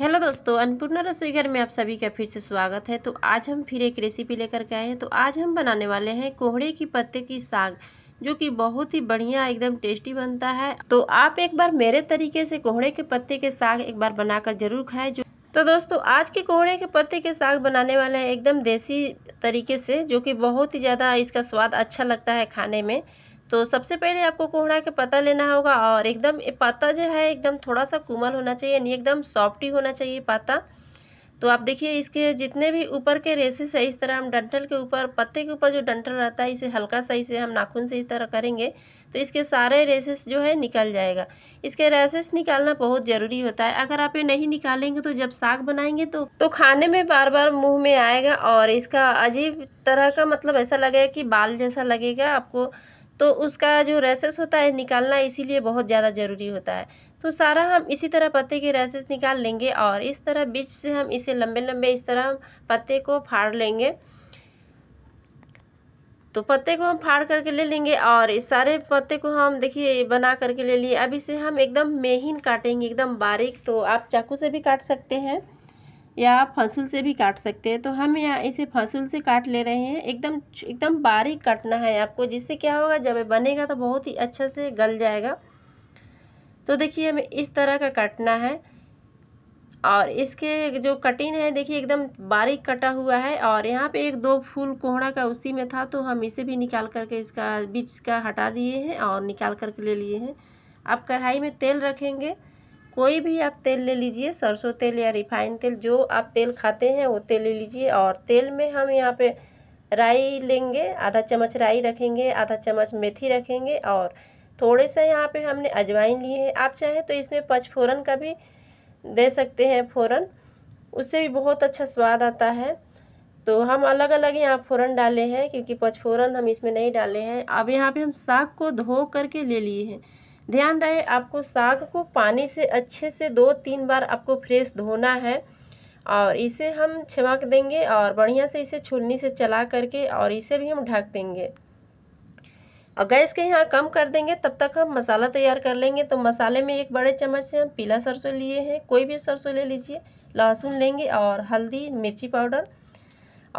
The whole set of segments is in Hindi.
हेलो दोस्तों अन्नपूर्णा रसोई घर में आप सभी का फिर से स्वागत है तो आज हम फिर एक रेसिपी लेकर के आए हैं तो आज हम बनाने वाले हैं कोहड़े की पत्ते की साग जो कि बहुत ही बढ़िया एकदम टेस्टी बनता है तो आप एक बार मेरे तरीके से कोहड़े के पत्ते के साग एक बार बनाकर जरूर खाएं जो तो दोस्तों आज के कोहड़े के पत्ते के साग बनाने वाले हैं एकदम देसी तरीके से जो कि बहुत ही ज़्यादा इसका स्वाद अच्छा लगता है खाने में तो सबसे पहले आपको कोहड़ा के पत्ता लेना होगा और एकदम पत्ता जो है एकदम थोड़ा सा कोमल होना चाहिए यानी एकदम सॉफ्ट ही होना चाहिए पत्ता तो आप देखिए इसके जितने भी ऊपर के रेसेस है इस तरह हम डंठल के ऊपर पत्ते के ऊपर जो डंठल रहता है इसे हल्का सा इसे हम नाखून से इस तरह करेंगे तो इसके सारे रेसेस जो है निकल जाएगा इसके रेसेस निकालना बहुत ज़रूरी होता है अगर आप ये नहीं निकालेंगे तो जब साग बनाएंगे तो तो खाने में बार बार मुँह में आएगा और इसका अजीब तरह का मतलब ऐसा लगेगा कि बाल जैसा लगेगा आपको तो उसका जो रेसेस होता है निकालना इसीलिए बहुत ज़्यादा ज़रूरी होता है तो सारा हम इसी तरह पत्ते के रेसेस निकाल लेंगे और इस तरह बीच से हम इसे लंबे लंबे इस तरह पत्ते को फाड़ लेंगे तो पत्ते को हम फाड़ करके ले लेंगे और इस सारे पत्ते को हम देखिए बना करके ले लिए अब इसे हम एकदम मेहिन काटेंगे एकदम बारीक तो आप चाकू से भी काट सकते हैं या आप फसल से भी काट सकते हैं तो हम यहाँ इसे फसल से काट ले रहे हैं एकदम एकदम बारीक काटना है आपको जिससे क्या होगा जब बनेगा तो बहुत ही अच्छा से गल जाएगा तो देखिए हमें इस तरह का काटना है और इसके जो कटिन है देखिए एकदम बारीक कटा हुआ है और यहाँ पे एक दो फूल कोहड़ा का उसी में था तो हम इसे भी निकाल करके इसका बीज का हटा दिए हैं और निकाल करके ले लिए हैं आप कढ़ाई में तेल रखेंगे कोई भी आप तेल ले लीजिए सरसों तेल या रिफाइन तेल जो आप तेल खाते हैं वो तेल ले लीजिए और तेल में हम यहाँ पे राई लेंगे आधा चम्मच राई रखेंगे आधा चम्मच मेथी रखेंगे और थोड़े से यहाँ पे हमने अजवाइन लिए हैं आप चाहें तो इसमें पचफोरन का भी दे सकते हैं फ़ौरन उससे भी बहुत अच्छा स्वाद आता है तो हम अलग अलग यहाँ फ़ौरन डाले हैं क्योंकि पचफोरन हम इसमें नहीं डाले हैं अब यहाँ पे हम साग को धो करके ले लिए हैं ध्यान रहे आपको साग को पानी से अच्छे से दो तीन बार आपको फ्रेश धोना है और इसे हम छमक देंगे और बढ़िया से इसे छुलनी से चला करके और इसे भी हम ढक देंगे और गैस के यहाँ कम कर देंगे तब तक हम मसाला तैयार कर लेंगे तो मसाले में एक बड़े चम्मच से हम पीला सरसों लिए हैं कोई भी सरसों ले लीजिए लहसुन लेंगे और हल्दी मिर्ची पाउडर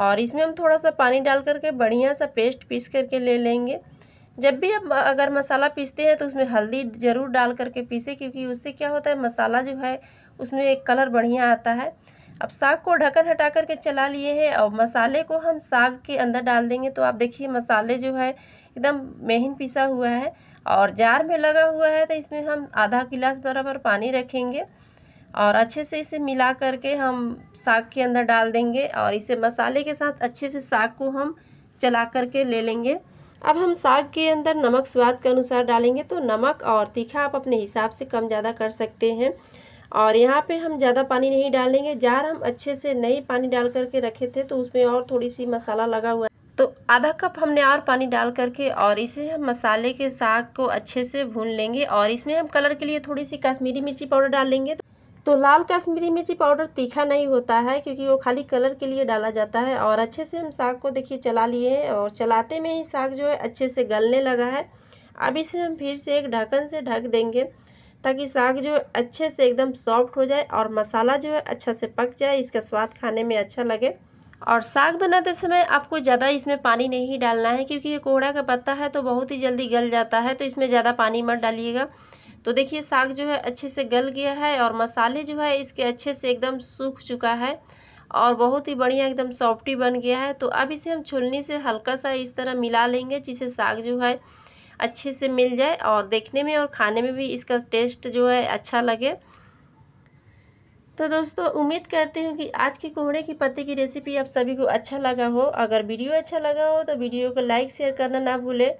और इसमें हम थोड़ा सा पानी डाल करके बढ़िया सा पेस्ट पीस करके ले लेंगे जब भी आप अगर मसाला पीसते हैं तो उसमें हल्दी ज़रूर डाल करके पीसें क्योंकि उससे क्या होता है मसाला जो है उसमें एक कलर बढ़िया आता है अब साग को ढक्कन हटा करके चला लिए हैं और मसाले को हम साग के अंदर डाल देंगे तो आप देखिए मसाले जो है एकदम महीन पिसा हुआ है और जार में लगा हुआ है तो इसमें हम आधा गिलास बराबर पानी रखेंगे और अच्छे से इसे मिला करके हम साग के अंदर डाल देंगे और इसे मसाले के साथ अच्छे से साग को हम चला करके ले लेंगे अब हम साग के अंदर नमक स्वाद के अनुसार डालेंगे तो नमक और तीखा आप अपने हिसाब से कम ज़्यादा कर सकते हैं और यहाँ पे हम ज़्यादा पानी नहीं डालेंगे जार हम अच्छे से नहीं पानी डाल करके रखे थे तो उसमें और थोड़ी सी मसाला लगा हुआ तो आधा कप हमने और पानी डाल करके और इसे हम मसाले के साग को अच्छे से भून लेंगे और इसमें हम कलर के लिए थोड़ी सी कश्मीरी मिर्ची पाउडर डाल लेंगे तो तो लाल कश्मीरी मिर्ची पाउडर तीखा नहीं होता है क्योंकि वो खाली कलर के लिए डाला जाता है और अच्छे से हम साग को देखिए चला लिए हैं और चलाते में ही साग जो है अच्छे से गलने लगा है अब इसे हम फिर से एक ढक्कन से ढक देंगे ताकि साग जो है अच्छे से एकदम सॉफ्ट हो जाए और मसाला जो है अच्छा से पक जाए इसका स्वाद खाने में अच्छा लगे और साग बनाते समय आपको ज़्यादा इसमें पानी नहीं डालना है क्योंकि ये कोहड़ा का पत्ता है तो बहुत ही जल्दी गल जाता है तो इसमें ज़्यादा पानी मत डालिएगा तो देखिए साग जो है अच्छे से गल गया है और मसाले जो है इसके अच्छे से एकदम सूख चुका है और बहुत ही बढ़िया एकदम सॉफ्टी बन गया है तो अब इसे हम छुलनी से हल्का सा इस तरह मिला लेंगे जिसे साग जो है अच्छे से मिल जाए और देखने में और खाने में भी इसका टेस्ट जो है अच्छा लगे तो दोस्तों उम्मीद करती हूँ कि आज के कोहड़े की पत्ते की रेसिपी आप सभी को अच्छा लगा हो अगर वीडियो अच्छा लगा हो तो वीडियो को लाइक शेयर करना ना भूलें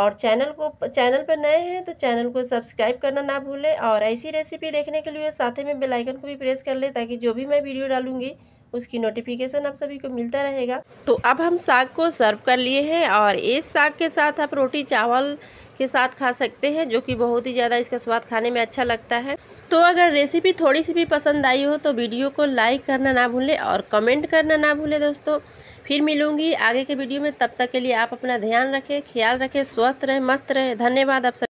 और चैनल को चैनल पर नए हैं तो चैनल को सब्सक्राइब करना ना भूलें और ऐसी रेसिपी देखने के लिए साथ ही में बेल आइकन को भी प्रेस कर लें ताकि जो भी मैं वीडियो डालूँगी उसकी नोटिफिकेशन आप सभी को मिलता रहेगा तो अब हम साग को सर्व कर लिए हैं और इस साग के साथ आप रोटी चावल के साथ खा सकते हैं जो कि बहुत ही ज़्यादा इसका स्वाद खाने में अच्छा लगता है तो अगर रेसिपी थोड़ी सी भी पसंद आई हो तो वीडियो को लाइक करना ना भूलें और कमेंट करना ना भूलें दोस्तों फिर मिलूँगी आगे के वीडियो में तब तक के लिए आप अपना ध्यान रखें ख्याल रखें स्वस्थ रहें मस्त रहें धन्यवाद आप सब